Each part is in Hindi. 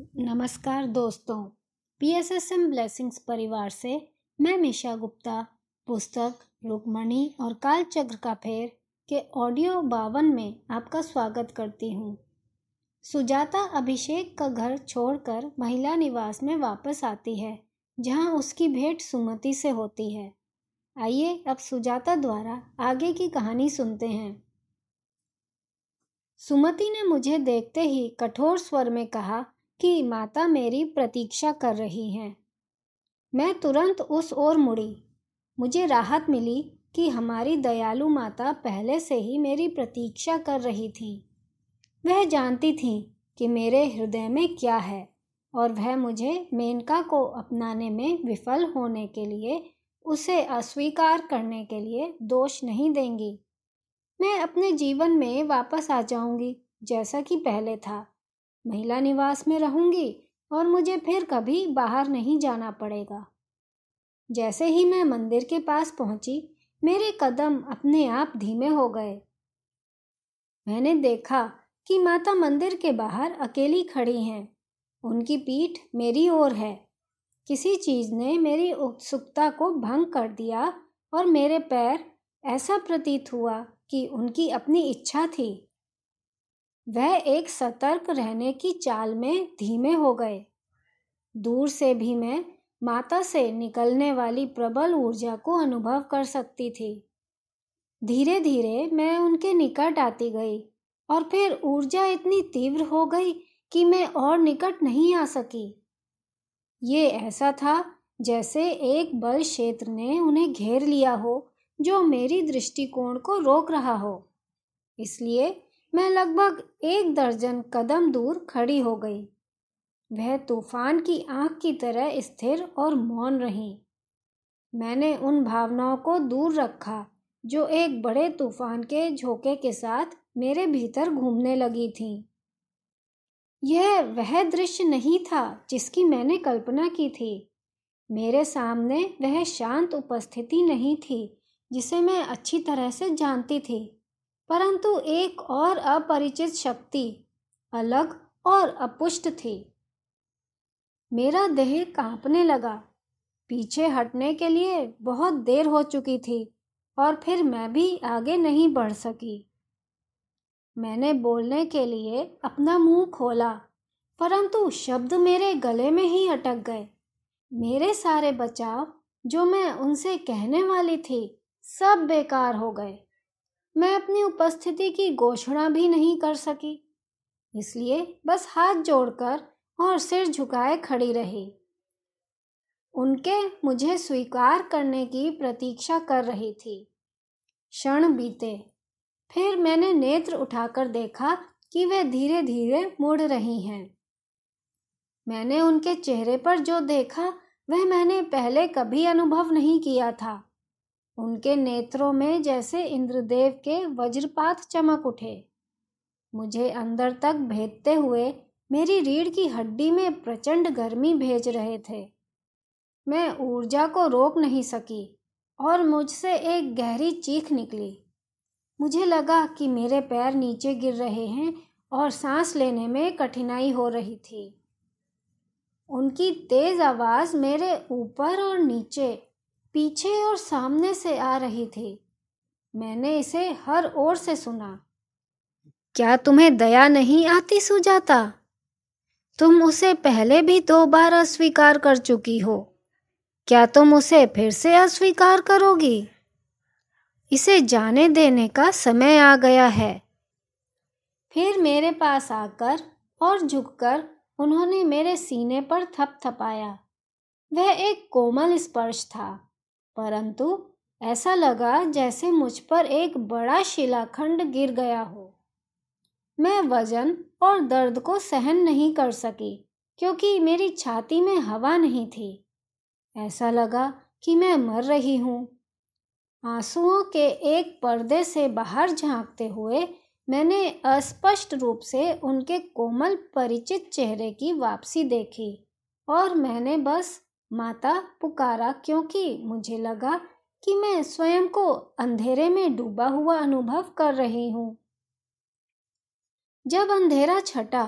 नमस्कार दोस्तों P S S M blessings परिवार से मैं मिशा गुप्ता पुस्तक रुकमणि और कालचक्र का फेर के ऑडियो बावन में आपका स्वागत करती हूँ सुजाता अभिषेक का घर छोड़कर महिला निवास में वापस आती है जहाँ उसकी भेंट सुमति से होती है आइए अब सुजाता द्वारा आगे की कहानी सुनते हैं सुमति ने मुझे देखते ही कठोर स्वर में कहा कि माता मेरी प्रतीक्षा कर रही हैं मैं तुरंत उस ओर मुड़ी मुझे राहत मिली कि हमारी दयालु माता पहले से ही मेरी प्रतीक्षा कर रही थी वह जानती थी कि मेरे हृदय में क्या है और वह मुझे मेनका को अपनाने में विफल होने के लिए उसे अस्वीकार करने के लिए दोष नहीं देंगी मैं अपने जीवन में वापस आ जाऊंगी जैसा कि पहले था महिला निवास में रहूंगी और मुझे फिर कभी बाहर नहीं जाना पड़ेगा जैसे ही मैं मंदिर के पास पहुंची मेरे कदम अपने आप धीमे हो गए मैंने देखा कि माता मंदिर के बाहर अकेली खड़ी हैं उनकी पीठ मेरी ओर है किसी चीज़ ने मेरी उत्सुकता को भंग कर दिया और मेरे पैर ऐसा प्रतीत हुआ कि उनकी अपनी इच्छा थी वह एक सतर्क रहने की चाल में धीमे हो गए दूर से भी मैं माता से निकलने वाली प्रबल ऊर्जा को अनुभव कर सकती थी धीरे धीरे मैं उनके निकट आती गई और फिर ऊर्जा इतनी तीव्र हो गई कि मैं और निकट नहीं आ सकी ये ऐसा था जैसे एक बल क्षेत्र ने उन्हें घेर लिया हो जो मेरी दृष्टिकोण को रोक रहा हो इसलिए मैं लगभग एक दर्जन कदम दूर खड़ी हो गई वह तूफान की आंख की तरह स्थिर और मौन रही मैंने उन भावनाओं को दूर रखा जो एक बड़े तूफान के झोंके के साथ मेरे भीतर घूमने लगी थी यह वह दृश्य नहीं था जिसकी मैंने कल्पना की थी मेरे सामने वह शांत उपस्थिति नहीं थी जिसे मैं अच्छी तरह से जानती थी परंतु एक और अपरिचित शक्ति अलग और अपुष्ट थी मेरा देह कांपने लगा पीछे हटने के लिए बहुत देर हो चुकी थी और फिर मैं भी आगे नहीं बढ़ सकी मैंने बोलने के लिए अपना मुंह खोला परंतु शब्द मेरे गले में ही अटक गए मेरे सारे बचाव जो मैं उनसे कहने वाली थी सब बेकार हो गए मैं अपनी उपस्थिति की घोषणा भी नहीं कर सकी इसलिए बस हाथ जोड़कर और सिर झुकाए खड़ी रही उनके मुझे स्वीकार करने की प्रतीक्षा कर रही थी क्षण बीते फिर मैंने नेत्र उठाकर देखा कि वे धीरे धीरे मुड़ रही हैं मैंने उनके चेहरे पर जो देखा वह मैंने पहले कभी अनुभव नहीं किया था उनके नेत्रों में जैसे इंद्रदेव के वज्रपात चमक उठे मुझे अंदर तक भेदते हुए मेरी रीढ़ की हड्डी में प्रचंड गर्मी भेज रहे थे मैं ऊर्जा को रोक नहीं सकी और मुझसे एक गहरी चीख निकली मुझे लगा कि मेरे पैर नीचे गिर रहे हैं और सांस लेने में कठिनाई हो रही थी उनकी तेज़ आवाज़ मेरे ऊपर और नीचे पीछे और सामने से आ रही थी मैंने इसे हर ओर से सुना क्या तुम्हें दया नहीं आती सुजाता तुम उसे पहले भी दो बार अस्वीकार कर चुकी हो क्या तुम उसे फिर से अस्वीकार करोगी इसे जाने देने का समय आ गया है फिर मेरे पास आकर और झुककर उन्होंने मेरे सीने पर थपथपाया वह एक कोमल स्पर्श था परंतु ऐसा लगा जैसे मुझ पर एक बड़ा शिलाखंड गिर गया हो मैं वजन और दर्द को सहन नहीं कर सकी क्योंकि मेरी छाती में हवा नहीं थी ऐसा लगा कि मैं मर रही हूँ आंसुओं के एक पर्दे से बाहर झांकते हुए मैंने अस्पष्ट रूप से उनके कोमल परिचित चेहरे की वापसी देखी और मैंने बस माता पुकारा क्योंकि मुझे लगा कि मैं स्वयं को अंधेरे में डूबा हुआ अनुभव कर रही हूँ जब अंधेरा छटा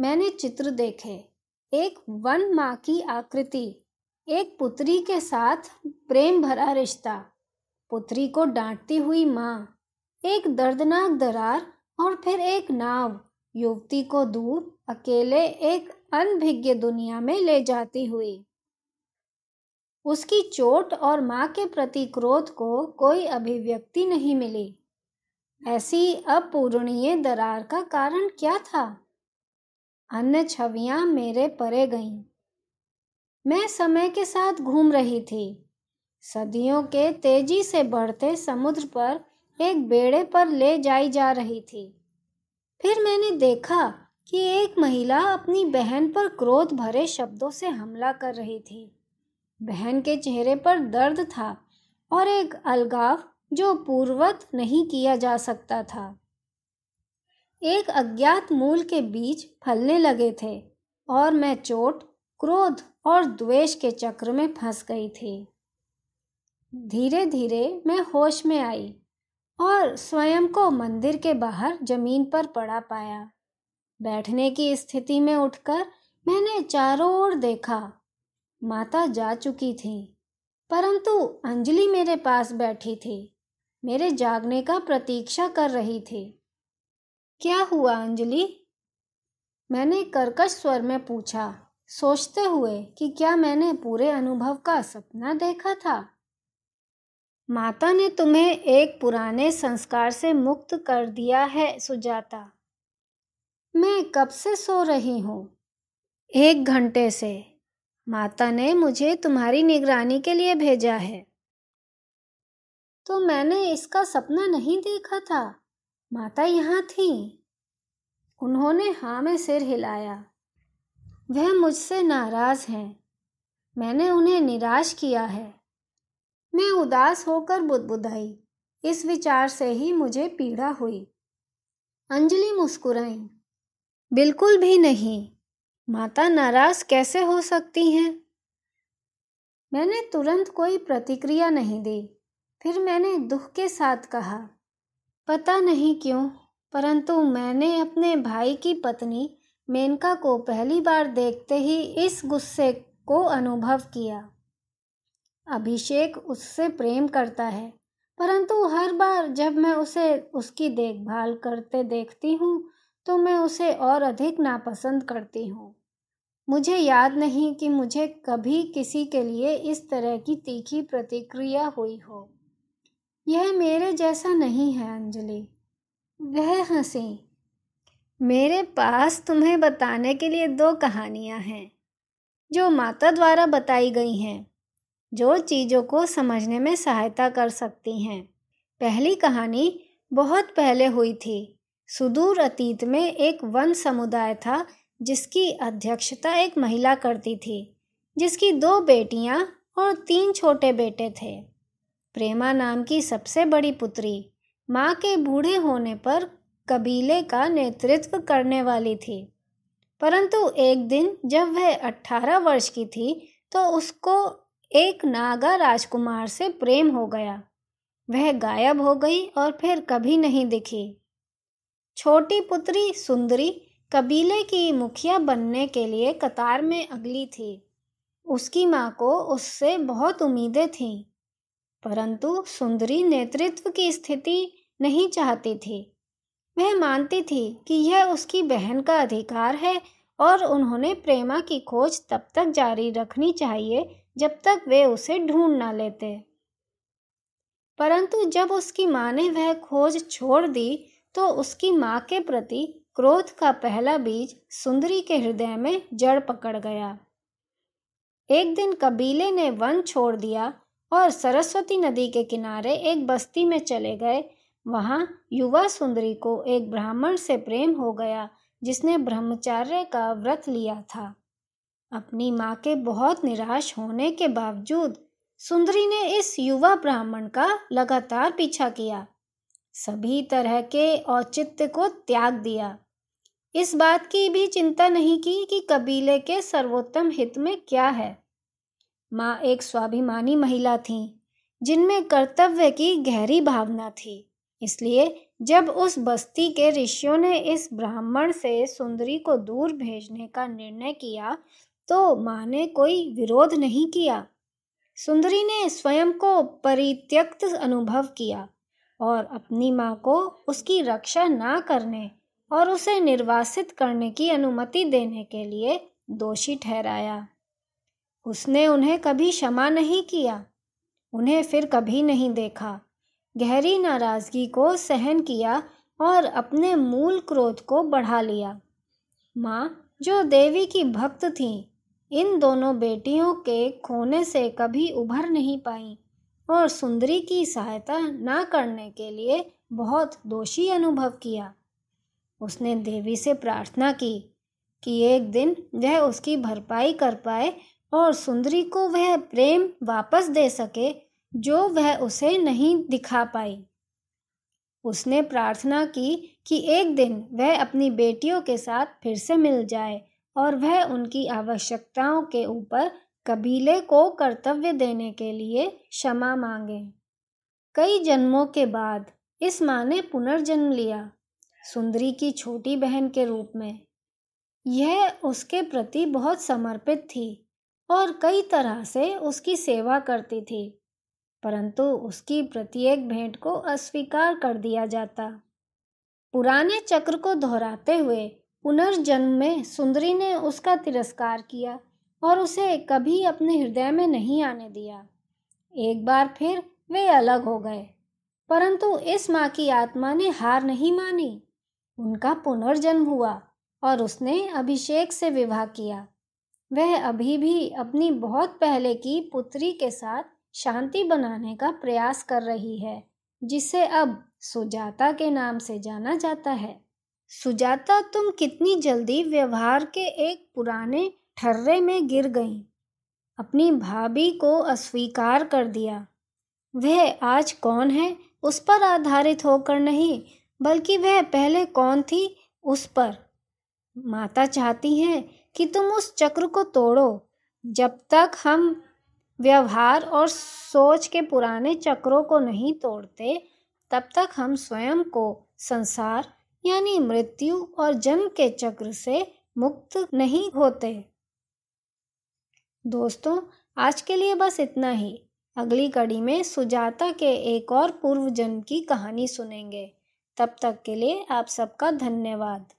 मैंने चित्र देखे एक वन माँ की आकृति एक पुत्री के साथ प्रेम भरा रिश्ता पुत्री को डांटती हुई माँ एक दर्दनाक दरार और फिर एक नाव युवती को दूर अकेले एक अनभिज्ञ दुनिया में ले जाती हुई उसकी चोट और माँ के प्रति क्रोध को कोई अभिव्यक्ति नहीं मिली ऐसी अपूर्णीय दरार का कारण क्या था अन्य छवियां मेरे परे गईं मैं समय के साथ घूम रही थी सदियों के तेजी से बढ़ते समुद्र पर एक बेड़े पर ले जाई जा रही थी फिर मैंने देखा कि एक महिला अपनी बहन पर क्रोध भरे शब्दों से हमला कर रही थी बहन के चेहरे पर दर्द था और एक अलगाव जो पूर्वत नहीं किया जा सकता था एक अज्ञात मूल के बीच फलने लगे थे और मैं चोट क्रोध और द्वेष के चक्र में फंस गई थी धीरे धीरे मैं होश में आई और स्वयं को मंदिर के बाहर जमीन पर पड़ा पाया बैठने की स्थिति में उठकर मैंने चारों ओर देखा माता जा चुकी थी परंतु अंजलि मेरे पास बैठी थी मेरे जागने का प्रतीक्षा कर रही थी क्या हुआ अंजलि मैंने कर्कश स्वर में पूछा सोचते हुए कि क्या मैंने पूरे अनुभव का सपना देखा था माता ने तुम्हें एक पुराने संस्कार से मुक्त कर दिया है सुजाता मैं कब से सो रही हूँ एक घंटे से माता ने मुझे तुम्हारी निगरानी के लिए भेजा है तो मैंने इसका सपना नहीं देखा था माता यहाँ थी उन्होंने हाँ में सिर हिलाया वह मुझसे नाराज हैं मैंने उन्हें निराश किया है मैं उदास होकर बुदबुदाई इस विचार से ही मुझे पीड़ा हुई अंजलि मुस्कुराई बिल्कुल भी नहीं माता नाराज कैसे हो सकती हैं मैंने तुरंत कोई प्रतिक्रिया नहीं दी फिर मैंने दुख के साथ कहा पता नहीं क्यों परंतु मैंने अपने भाई की पत्नी मेनका को पहली बार देखते ही इस गुस्से को अनुभव किया अभिषेक उससे प्रेम करता है परंतु हर बार जब मैं उसे उसकी देखभाल करते देखती हूँ तो मैं उसे और अधिक नापसंद करती हूँ मुझे याद नहीं कि मुझे कभी किसी के लिए इस तरह की तीखी प्रतिक्रिया हुई हो यह मेरे जैसा नहीं है अंजलि वह हंसी मेरे पास तुम्हें बताने के लिए दो कहानियाँ हैं जो माता द्वारा बताई गई हैं जो चीज़ों को समझने में सहायता कर सकती हैं पहली कहानी बहुत पहले हुई थी सुदूर अतीत में एक वन समुदाय था जिसकी अध्यक्षता एक महिला करती थी जिसकी दो बेटियां और तीन छोटे बेटे थे प्रेमा नाम की सबसे बड़ी पुत्री माँ के बूढ़े होने पर कबीले का नेतृत्व करने वाली थी परंतु एक दिन जब वह अट्ठारह वर्ष की थी तो उसको एक नागा राजकुमार से प्रेम हो गया वह गायब हो गई और फिर कभी नहीं दिखी छोटी पुत्री सुंदरी कबीले की मुखिया बनने के लिए कतार में अगली थी उसकी माँ को उससे बहुत उम्मीदें थीं परंतु सुंदरी नेतृत्व की स्थिति नहीं चाहती थी वह मानती थी कि यह उसकी बहन का अधिकार है और उन्होंने प्रेमा की खोज तब तक जारी रखनी चाहिए जब तक वे उसे ढूंढ ना लेते परंतु जब उसकी माँ ने वह खोज छोड़ दी तो उसकी माँ के प्रति क्रोध का पहला बीज सुंदरी के हृदय में जड़ पकड़ गया एक दिन कबीले ने वन छोड़ दिया और सरस्वती नदी के किनारे एक बस्ती में चले गए वहाँ युवा सुंदरी को एक ब्राह्मण से प्रेम हो गया जिसने ब्रह्मचार्य का व्रत लिया था अपनी माँ के बहुत निराश होने के बावजूद सुंदरी ने इस युवा ब्राह्मण का लगातार पीछा किया सभी तरह के औचित्य को त्याग दिया इस बात की भी चिंता नहीं की कि कबीले के सर्वोत्तम हित में क्या है माँ एक स्वाभिमानी महिला थी जिनमें कर्तव्य की गहरी भावना थी इसलिए जब उस बस्ती के ऋषियों ने इस ब्राह्मण से सुंदरी को दूर भेजने का निर्णय किया तो माँ ने कोई विरोध नहीं किया सुंदरी ने स्वयं को परित्यक्त अनुभव किया और अपनी माँ को उसकी रक्षा ना करने और उसे निर्वासित करने की अनुमति देने के लिए दोषी ठहराया उसने उन्हें कभी क्षमा नहीं किया उन्हें फिर कभी नहीं देखा गहरी नाराज़गी को सहन किया और अपने मूल क्रोध को बढ़ा लिया माँ जो देवी की भक्त थीं इन दोनों बेटियों के खोने से कभी उभर नहीं पाई और सुंदरी की सहायता ना करने के लिए बहुत दोषी अनुभव किया उसने देवी से प्रार्थना की कि एक दिन वह उसकी भरपाई कर पाए और सुंदरी को वह प्रेम वापस दे सके जो वह उसे नहीं दिखा पाई उसने प्रार्थना की कि एक दिन वह अपनी बेटियों के साथ फिर से मिल जाए और वह उनकी आवश्यकताओं के ऊपर कबीले को कर्तव्य देने के लिए क्षमा मांगे कई जन्मों के बाद इस माँ ने पुनर्जन्म लिया सुंदरी की छोटी बहन के रूप में यह उसके प्रति बहुत समर्पित थी और कई तरह से उसकी सेवा करती थी परंतु उसकी प्रत्येक भेंट को अस्वीकार कर दिया जाता पुराने चक्र को दोहराते हुए पुनर्जन्म में सुंदरी ने उसका तिरस्कार किया और उसे कभी अपने हृदय में नहीं आने दिया एक बार फिर वे अलग हो गए परंतु इस माँ की आत्मा ने हार नहीं मानी उनका पुनर्जन्म हुआ और उसने अभिषेक से विवाह किया वह अभी भी अपनी बहुत पहले की पुत्री के साथ शांति बनाने का प्रयास कर रही है जिसे अब सुजाता के नाम से जाना जाता है सुजाता तुम कितनी जल्दी व्यवहार के एक पुराने ठर्रे में गिर गईं अपनी भाभी को अस्वीकार कर दिया वह आज कौन है उस पर आधारित होकर नहीं बल्कि वह पहले कौन थी उस पर माता चाहती हैं कि तुम उस चक्र को तोड़ो जब तक हम व्यवहार और सोच के पुराने चक्रों को नहीं तोड़ते तब तक हम स्वयं को संसार यानी मृत्यु और जन्म के चक्र से मुक्त नहीं होते दोस्तों आज के लिए बस इतना ही अगली कड़ी में सुजाता के एक और पूर्व जन्म की कहानी सुनेंगे तब तक के लिए आप सबका धन्यवाद